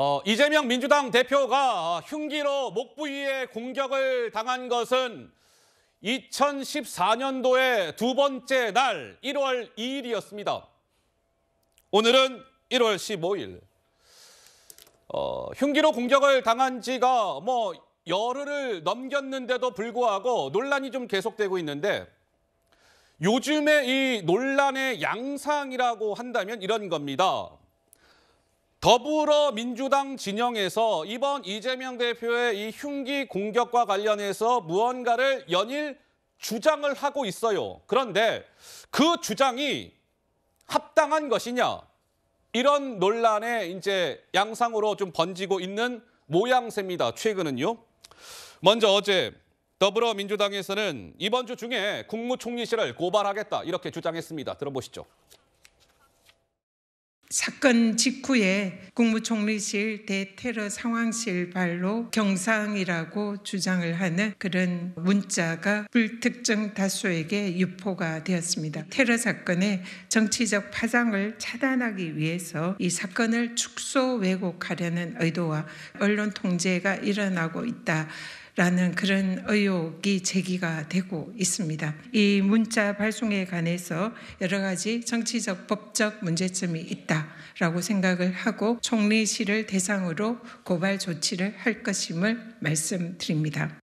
어, 이재명 민주당 대표가 흉기로 목부 위에 공격을 당한 것은 2014년도의 두 번째 날 1월 2일이었습니다. 오늘은 1월 15일. 어, 흉기로 공격을 당한 지가 뭐 열흘을 넘겼는데도 불구하고 논란이 좀 계속되고 있는데 요즘의 이 논란의 양상이라고 한다면 이런 겁니다. 더불어민주당 진영에서 이번 이재명 대표의 이 흉기 공격과 관련해서 무언가를 연일 주장을 하고 있어요. 그런데 그 주장이 합당한 것이냐 이런 논란에 이제 양상으로 좀 번지고 있는 모양새입니다. 최근은요. 먼저 어제 더불어민주당에서는 이번 주 중에 국무총리실을 고발하겠다 이렇게 주장했습니다. 들어보시죠. 사건 직후에 국무총리실 대테러 상황실 발로 경상이라고 주장을 하는 그런 문자가 불특정 다수에게 유포가 되었습니다. 테러 사건의 정치적 파장을 차단하기 위해서 이 사건을 축소 왜곡하려는 의도와 언론 통제가 일어나고 있다. 라는 그런 의혹이 제기가 되고 있습니다. 이 문자 발송에 관해서 여러 가지 정치적 법적 문제점이 있다라고 생각을 하고 총리실을 대상으로 고발 조치를 할 것임을 말씀드립니다.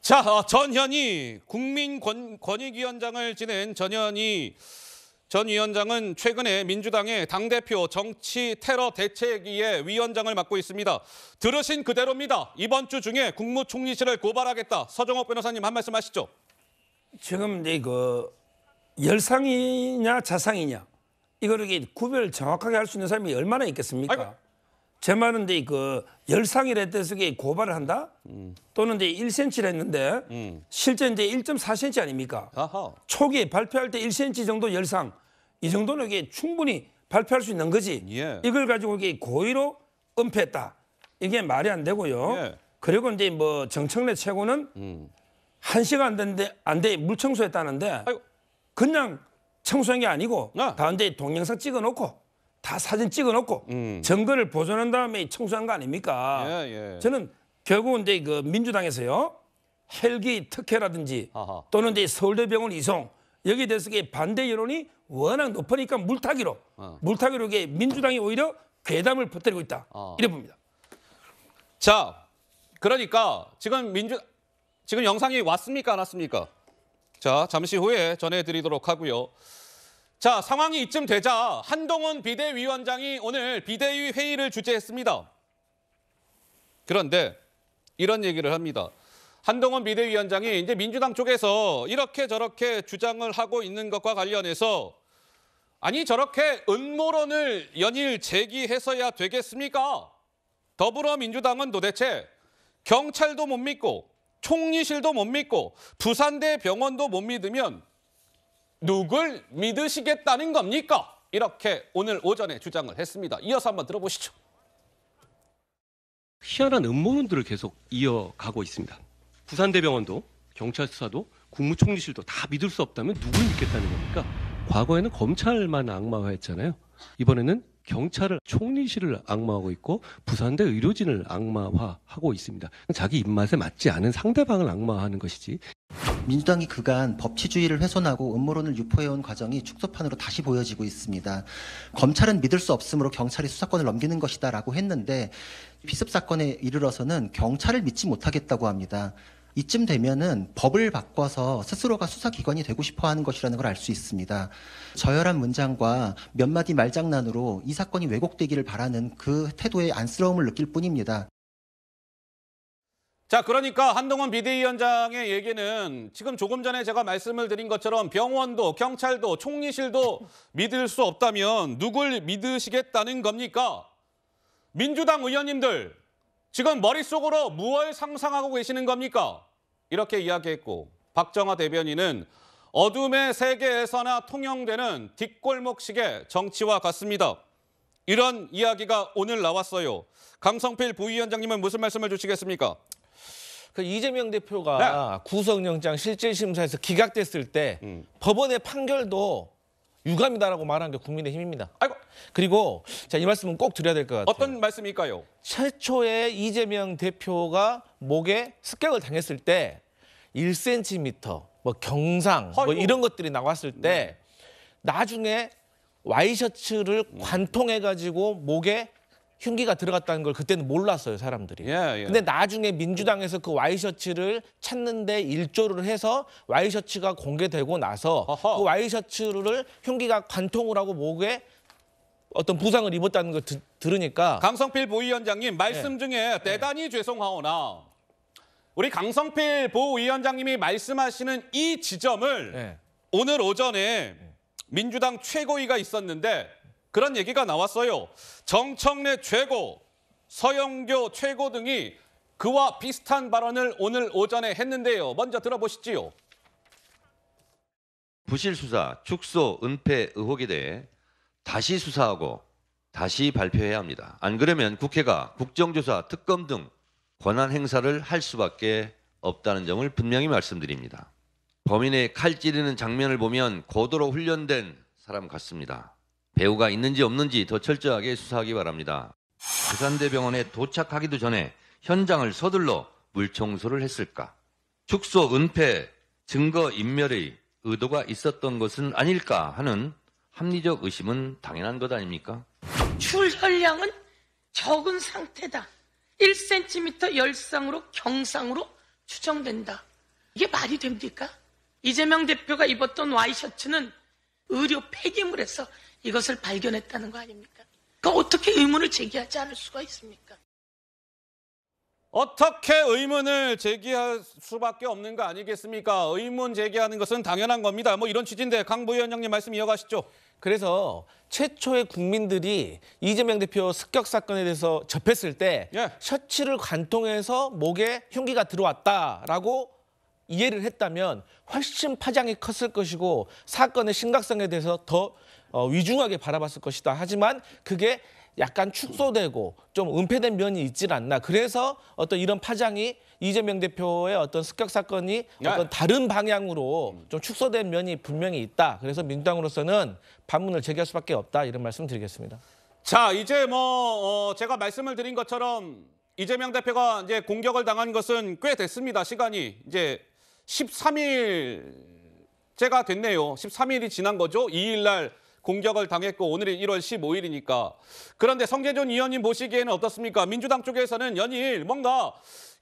자, 어, 전현희 국민권익위원장을 지낸 전현희 전 위원장은 최근에 민주당의 당대표 정치 테러 대책위의 위원장을 맡고 있습니다. 들으신 그대로입니다. 이번 주 중에 국무총리실을 고발하겠다. 서정호 변호사님 한 말씀 하시죠. 지금 이거 네, 그 열상이냐 자상이냐 이거를 구별 정확하게 할 수 있는 사람이 얼마나 있겠습니까? 아이고. 제 말은 데그 네, 열상이라 때서게 고발을 한다 음. 또는 이제 1cm라 했는데 음. 실제 이제 1.4cm 아닙니까? 아하. 초기에 발표할 때1센치 정도 열상 이 정도는 이게 충분히 발표할 수 있는 거지. 예. 이걸 가지고 이게 고의로 은폐했다. 이게 말이 안 되고요. 예. 그리고 이제 뭐 정청래 최고는 음. 한 시간 안 된데 안돼 물 청소했다는데 아이고. 그냥 청소한 게 아니고 아. 가운데 동영상 찍어놓고 다 사진 찍어놓고 음. 증거를 보존한 다음에 청소한 거 아닙니까? 예, 예. 저는 결국은 이제 그 민주당에서요 헬기 특혜라든지 아하. 또는 이제 서울대병원 이송 여기에 대해서 반대 여론이 워낙 높으니까 물타기로 어. 물타기로 이게 민주당이 오히려 괴담을 퍼뜨리고 있다. 어. 이래 봅니다. 자, 그러니까 지금 민주 지금 영상이 왔습니까 안 왔습니까? 자, 잠시 후에 전해드리도록 하고요. 자, 상황이 이쯤 되자 한동훈 비대위원장이 오늘 비대위 회의를 주재했습니다. 그런데 이런 얘기를 합니다. 한동훈 비대위원장이 이제 민주당 쪽에서 이렇게 저렇게 주장을 하고 있는 것과 관련해서 아니 저렇게 음모론을 연일 제기해서야 되겠습니까? 더불어민주당은 도대체 경찰도 못 믿고 총리실도 못 믿고 부산대 병원도 못 믿으면 누굴 믿으시겠다는 겁니까? 이렇게 오늘 오전에 주장을 했습니다. 이어서 한번 들어보시죠. 희한한 음모론들을 계속 이어가고 있습니다. 부산대병원도 경찰 수사도 국무총리실도 다 믿을 수 없다면 누굴 믿겠다는 겁니까? 과거에는 검찰만 악마화했잖아요. 이번에는 경찰을 총리실을 악마하고 있고 부산대 의료진을 악마화하고 있습니다. 자기 입맛에 맞지 않은 상대방을 악마하는 화 것이지. 민주당이 그간 법치주의를 훼손하고 음모론을 유포해온 과정이 축소판으로 다시 보여지고 있습니다. 검찰은 믿을 수 없으므로 경찰이 수사권을 넘기는 것이다라고 했는데 피습 사건에 이르러서는 경찰을 믿지 못하겠다고 합니다. 이쯤 되면은 법을 바꿔서 스스로가 수사기관이 되고 싶어 하는 것이라는 걸 알 수 있습니다. 저열한 문장과 몇 마디 말장난으로 이 사건이 왜곡되기를 바라는 그 태도에 안쓰러움을 느낄 뿐입니다. 자, 그러니까 한동훈 비대위원장의 얘기는 지금 조금 전에 제가 말씀을 드린 것처럼 병원도 경찰도 총리실도 믿을 수 없다면 누굴 믿으시겠다는 겁니까? 민주당 의원님들 지금 머릿속으로 무얼 상상하고 계시는 겁니까? 이렇게 이야기했고 박정화 대변인은 어둠의 세계에서나 통용되는 뒷골목식의 정치와 같습니다. 이런 이야기가 오늘 나왔어요. 강성필 부위원장님은 무슨 말씀을 주시겠습니까? 그 이재명 대표가 네. 구속영장 실질심사에서 기각됐을 때 음. 법원의 판결도 유감이다라고 말한 게 국민의힘입니다. 아이고. 그리고 자, 이 말씀은 꼭 드려야 될 것 같아요. 어떤 말씀일까요? 최초에 이재명 대표가 목에 습격을 당했을 때 1cm, 뭐 경상, 뭐 이런 것들이 나왔을 때 네. 나중에 와이셔츠를 관통해가지고 목에 흉기가 들어갔다는 걸 그때는 몰랐어요 사람들이. 예, 예. 근데 나중에 민주당에서 그 와이셔츠를 찾는데 일조를 해서 와이셔츠가 공개되고 나서 어허. 그 와이셔츠를 흉기가 관통을 하고 목에 어떤 부상을 입었다는 걸 드, 들으니까 강성필 보위원장님 말씀 예. 중에 예. 대단히 죄송하오나 우리 강성필 보위원장님이 말씀하시는 이 지점을 예. 오늘 오전에 민주당 최고위가 있었는데 그런 얘기가 나왔어요. 정청래 최고, 서영교 최고 등이 그와 비슷한 발언을 오늘 오전에 했는데요. 먼저 들어보시지요. 부실 수사, 축소, 은폐 의혹에 대해 다시 수사하고 다시 발표해야 합니다. 안 그러면 국회가 국정조사, 특검 등 권한 행사를 할 수밖에 없다는 점을 분명히 말씀드립니다. 범인의 칼 찌르는 장면을 보면 고도로 훈련된 사람 같습니다. 배우가 있는지 없는지 더 철저하게 수사하기 바랍니다. 부산대병원에 도착하기도 전에 현장을 서둘러 물청소를 했을까? 축소 은폐 증거 인멸의 의도가 있었던 것은 아닐까 하는 합리적 의심은 당연한 것 아닙니까? 출혈량은 적은 상태다. 1cm 열상으로 경상으로 추정된다. 이게 말이 됩니까? 이재명 대표가 입었던 와이셔츠는 의료 폐기물에서 이것을 발견했다는 거 아닙니까? 그 어떻게 의문을 제기하지 않을 수가 있습니까? 어떻게 의문을 제기할 수밖에 없는 거 아니겠습니까? 의문 제기하는 것은 당연한 겁니다. 뭐 이런 취지인데 강부위원장님 말씀 이어가시죠. 그래서 최초의 국민들이 이재명 대표 습격 사건에 대해서 접했을 때 예. 셔츠를 관통해서 목에 흉기가 들어왔다라고 이해를 했다면 훨씬 파장이 컸을 것이고 사건의 심각성에 대해서 더 어, 위중하게 바라봤을 것이다. 하지만 그게 약간 축소되고 좀 은폐된 면이 있질 않나. 그래서 어떤 이런 파장이 이재명 대표의 어떤 습격 사건이 어떤 다른 방향으로 좀 축소된 면이 분명히 있다. 그래서 민주당으로서는 반문을 제기할 수밖에 없다. 이런 말씀 드리겠습니다. 자, 이제 뭐 어, 제가 말씀을 드린 것처럼 이재명 대표가 이제 공격을 당한 것은 꽤 됐습니다. 시간이 이제 13일째가 됐네요. 13일이 지난 거죠. 2일 날 공격을 당했고 오늘이 1월 15일이니까. 그런데 성재준 의원님 보시기에는 어떻습니까? 민주당 쪽에서는 연일 뭔가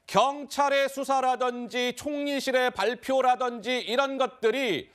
경찰의 수사라든지 총리실의 발표라든지 이런 것들이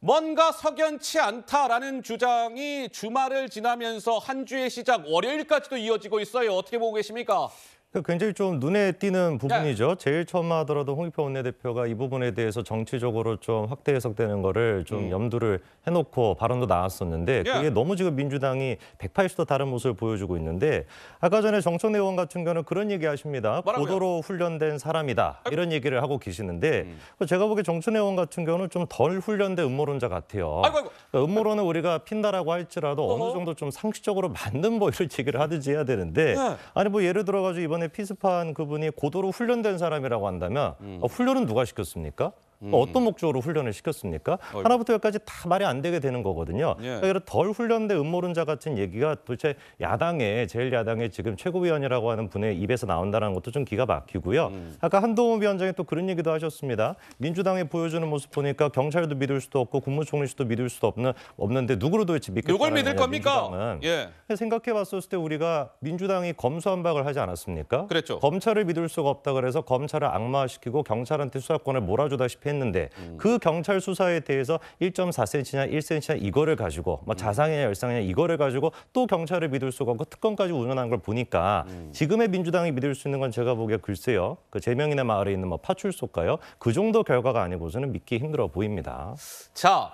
뭔가 석연치 않다라는 주장이 주말을 지나면서 한 주의 시작 월요일까지도 이어지고 있어요. 어떻게 보고 계십니까? 그 굉장히 좀 눈에 띄는 네. 부분이죠. 제일 처음 하더라도 홍익표 원내대표가 이 부분에 대해서 정치적으로 좀 확대 해석되는 거를 좀 음. 염두를 해놓고 발언도 나왔었는데 예. 그게 너무 지금 민주당이 180도 다른 모습을 보여주고 있는데 아까 전에 정청래 의원 같은 경우는 그런 얘기 하십니다. 뭐고도로 훈련된 사람이다. 아. 이런 얘기를 하고 계시는데 음. 그 제가 보기에 정청래 의원 같은 경우는 좀 덜 훈련된 음모론자 같아요. 아이고, 아이고. 그러니까 음모론은 우리가 핀다라고 할지라도 어느 정도 좀 상식적으로 맞는 뭐 이런 얘기를 하든지 해야 되는데 예. 아니 뭐 예를 들어가지고 이번에 피습한 그분이 고도로 훈련된 사람이라고 한다면 음. 아, 훈련은 누가 시켰습니까? 음. 뭐 어떤 목적으로 훈련을 시켰습니까? 어이. 하나부터 열까지 다 말이 안 되게 되는 거거든요. 예. 그러니까 덜 훈련된 음모론자 같은 얘기가 도대체 야당의 제일 야당의 지금 최고위원이라고 하는 분의 입에서 나온다는 것도 좀 기가 막히고요. 음. 아까 한동훈 위원장이 또 그런 얘기도 하셨습니다. 민주당이 보여주는 모습 보니까 경찰도 믿을 수도 없고 국무총리 수도 믿을 수도 없는 없는데 누구로 도대체 믿겠다는 누굴 믿을 겁니까? 예. 생각해봤었을 때 우리가 민주당이 검수한박을 하지 않았습니까? 그랬죠. 검찰을 믿을 수가 없다 그래서 검찰을 악마화시키고 경찰한테 수사권을 몰아주다시피 했는데 음. 그 경찰 수사에 대해서 1.4cm냐 1cm냐 이거를 가지고 뭐 음. 자상이냐 열상이냐 이거를 가지고 또 경찰을 믿을 수가 없고 특검까지 운운한 걸 보니까 음. 지금의 민주당이 믿을 수 있는 건 제가 보기에 글쎄요. 그제명인의 마을에 있는 뭐 파출소가요. 그 정도 결과가 아니고서는 믿기 힘들어 보입니다. 자,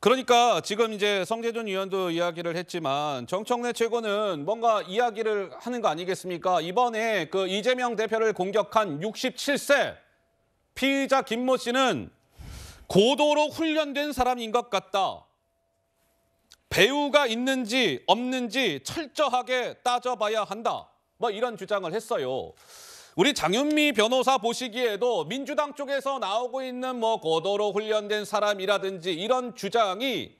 그러니까 지금 이제 성재준 위원도 이야기를 했지만 정청래 최고는 뭔가 이야기를 하는 거 아니겠습니까? 이번에 그 이재명 대표를 공격한 67세 피의자 김모 씨는 고도로 훈련된 사람인 것 같다. 배우가 있는지 없는지 철저하게 따져봐야 한다. 뭐 이런 주장을 했어요. 우리 장윤미 변호사 보시기에도 민주당 쪽에서 나오고 있는 뭐 고도로 훈련된 사람이라든지 이런 주장이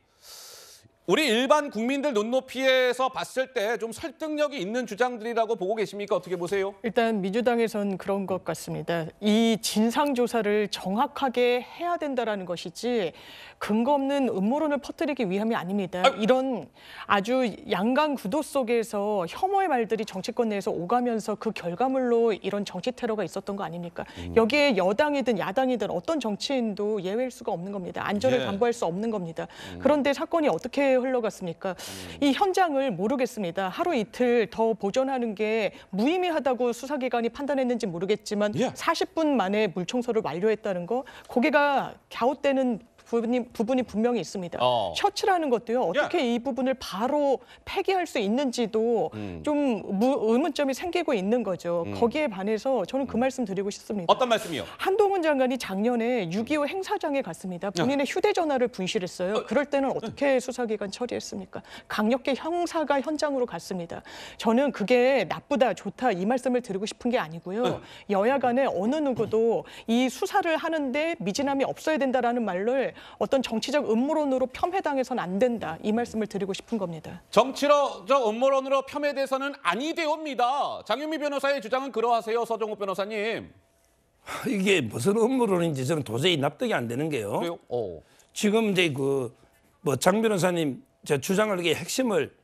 우리 일반 국민들 눈높이에서 봤을 때 좀 설득력이 있는 주장들이라고 보고 계십니까? 어떻게 보세요? 일단 민주당에선 그런 것 같습니다. 이 진상조사를 정확하게 해야 된다라는 것이지 근거 없는 음모론을 퍼뜨리기 위함이 아닙니다. 아 이런 아주 양강 구도 속에서 혐오의 말들이 정치권 내에서 오가면서 그 결과물로 이런 정치 테러가 있었던 거 아닙니까? 음. 여기에 여당이든 야당이든 어떤 정치인도 예외일 수가 없는 겁니다. 안전을 예. 담보할 수 없는 겁니다. 음. 그런데 사건이 어떻게 흘러갔습니까? 음. 이 현장을 모르겠습니다. 하루 이틀 더 보존하는 게 무의미하다고 수사기관이 판단했는지 모르겠지만 40분 예. 만에 물청소를 완료했다는 거 고개가 갸웃되는 부분이, 부분이 분명히 있습니다. 어. 셔츠라는 것도요. 예. 어떻게 예. 이 부분을 바로 폐기할 수 있는지도 음. 좀 무, 의문점이 생기고 있는 거죠. 음. 거기에 반해서 저는 그 음. 말씀 드리고 싶습니다. 어떤 말씀이요? 한동훈 장관이 작년에 6.25 음. 행사장에 갔습니다. 예. 본인의 휴대전화를 분실했어요. 어. 그럴 때는 예. 어떻게 수사기관 처리했습니까? 강력계 형사가 현장으로 갔습니다. 저는 그게 나쁘다, 좋다 이 말씀을 드리고 싶은 게 아니고요. 여야 간에 어느 누구도 이 수사를 하는데 미진함이 없어야 된다라는 말을 어떤 정치적 음모론으로 폄훼당해선 안 된다. 이 말씀을 드리고 싶은 겁니다. 정치적 음모론으로 폄훼돼서는 아니 되옵니다. 장윤미 변호사의 주장은 그러하세요. 서정욱 변호사님. 이게 무슨 음모론인지 저는 도저히 납득이 안 되는 게요. 어. 지금 이제 그뭐 장 변호사님 제 주장을 이게 핵심을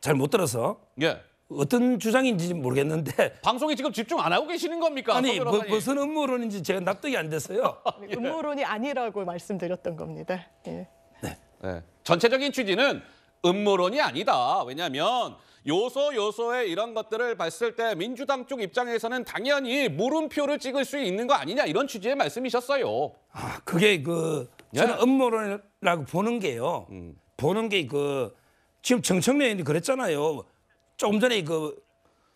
잘 못 들어서 예. 어떤 주장인지 모르겠는데 방송에 지금 집중 안 하고 계시는 겁니까? 아니 뭐, 무슨 음모론인지 제가 납득이 안 돼서요. 예. 음모론이 아니라고 말씀드렸던 겁니다. 예. 네. 네. 전체적인 취지는 음모론이 아니다. 왜냐하면 요소 요소에 이런 것들을 봤을 때 민주당 쪽 입장에서는 당연히 물음표를 찍을 수 있는 거 아니냐 이런 취지의 말씀이셨어요. 아 그게 그 네. 저는 예. 음모론이라고 보는 게요. 음. 보는 게 그 지금 정청래 의원이 그랬잖아요. 조금 전에 그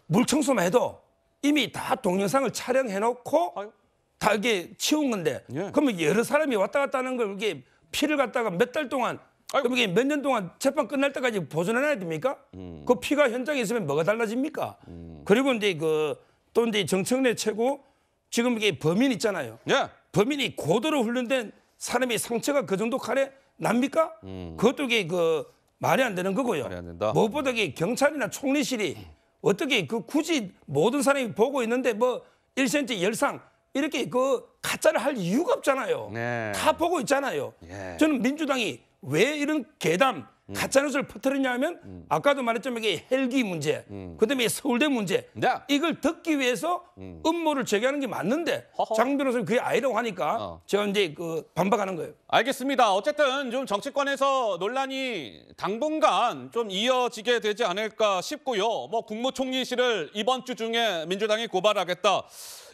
물청소만 해도 이미 다 동영상을 촬영해놓고 다 이게 치운 건데 예. 그러면 여러 사람이 왔다 갔다 하는 걸 이게 피를 갖다가 몇 달 동안 그럼 이게 몇년 동안 재판 끝날 때까지 보존해놔야 됩니까? 음. 그 피가 현장에 있으면 뭐가 달라집니까? 음. 그리고 이제 그 또 이제 정청래 최고 지금 이게 범인 있잖아요. 예. 범인이 고도로 훈련된 사람이 상처가 그 정도 칼에 납니까? 음. 그것도 이게 그 말이 안 되는 거고요. 말이 안 된다. 무엇보다 경찰이나 총리실이 어떻게 그 굳이 모든 사람이 보고 있는데 뭐 1cm 열상 이렇게 그 가짜를 할 이유가 없잖아요. 네. 다 보고 있잖아요. 예. 저는 민주당이 왜 이런 개담 음. 가짜뉴스를 퍼뜨렸냐 하면 음. 아까도 말했지만 이게 헬기 문제, 음. 그다음에 서울대 문제 네. 이걸 듣기 위해서 음. 음모를 제기하는 게 맞는데 장 변호사님 그게 아니라고 하니까 어. 제가 이제 그 반박하는 거예요. 알겠습니다. 어쨌든 좀 정치권에서 논란이 당분간 좀 이어지게 되지 않을까 싶고요. 뭐 국무총리실을 이번 주 중에 민주당이 고발하겠다.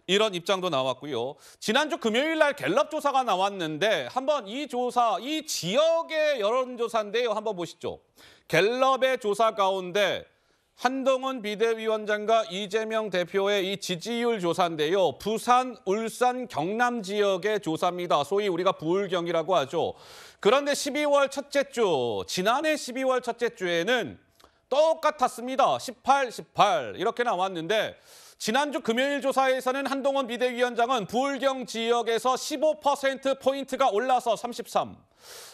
이런 입장도 나왔고요. 지난주 금요일 날 갤럽 조사가 나왔는데 한번 이 조사, 이 지역의 여론조사인데요. 한번 보시죠. 갤럽의 조사 가운데 한동훈 비대위원장과 이재명 대표의 이 지지율 조사인데요. 부산, 울산, 경남 지역의 조사입니다. 소위 우리가 부울경이라고 하죠. 그런데 12월 첫째 주, 지난해 12월 첫째 주에는 똑같았습니다. 18, 18 이렇게 나왔는데 지난주 금요일 조사에서는 한동원 비대위원장은 부울경 지역에서 15%포인트가 올라서 33,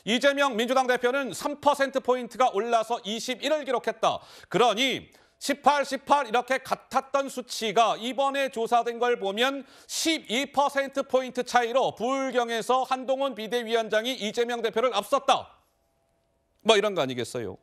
이재명 민주당 대표는 3%포인트가 올라서 21을 기록했다. 그러니 18, 18 이렇게 같았던 수치가 이번에 조사된 걸 보면 12%포인트 차이로 부울경에서 한동훈 비대위원장이 이재명 대표를 앞섰다. 뭐 이런 거 아니겠어요?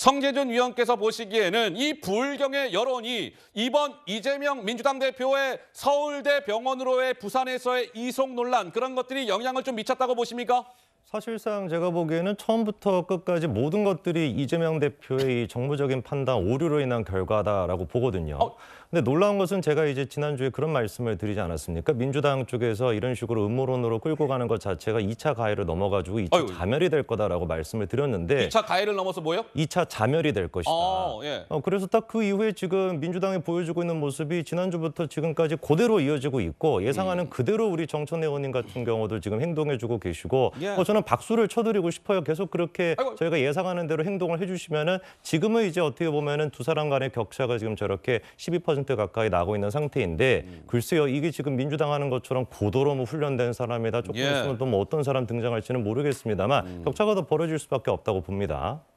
성재준 위원께서 보시기에는 이 불경의 여론이 이번 이재명 민주당 대표의 서울대 병원으로의 부산에서의 이송 논란 그런 것들이 영향을 좀 미쳤다고 보십니까? 사실상 제가 보기에는 처음부터 끝까지 모든 것들이 이재명 대표의 정무적인 판단 오류로 인한 결과다라고 보거든요. 어? 근데 놀라운 것은 제가 이제 지난주에 그런 말씀을 드리지 않았습니까? 그러니까 민주당 쪽에서 이런 식으로 음모론으로 끌고 가는 것 자체가 2차 가해를 넘어가지고 2차 어이구. 자멸이 될 거다라고 말씀을 드렸는데 2차 가해를 넘어서 뭐요? 2차 자멸이 될 것이다. 아, 예. 어, 그래서 딱 그 이후에 지금 민주당이 보여주고 있는 모습이 지난주부터 지금까지 그대로 이어지고 있고 예상하는 음. 그대로 우리 정천 의원님 같은 경우도 지금 행동해주고 계시고 예. 어, 저는 박수를 쳐드리고 싶어요. 계속 그렇게 아이고. 저희가 예상하는 대로 행동을 해주시면은 지금은 이제 어떻게 보면은 두 사람 간의 격차가 지금 저렇게 12% 40% 가까이 나고 있는 상태인데 음. 글쎄요 이게 지금 민주당 하는 것처럼 고도로 뭐 훈련된 사람이다 조금 예. 있으면 또뭐 어떤 사람 등장할지는 모르겠습니다만 음. 격차가 더 벌어질 수밖에 없다고 봅니다.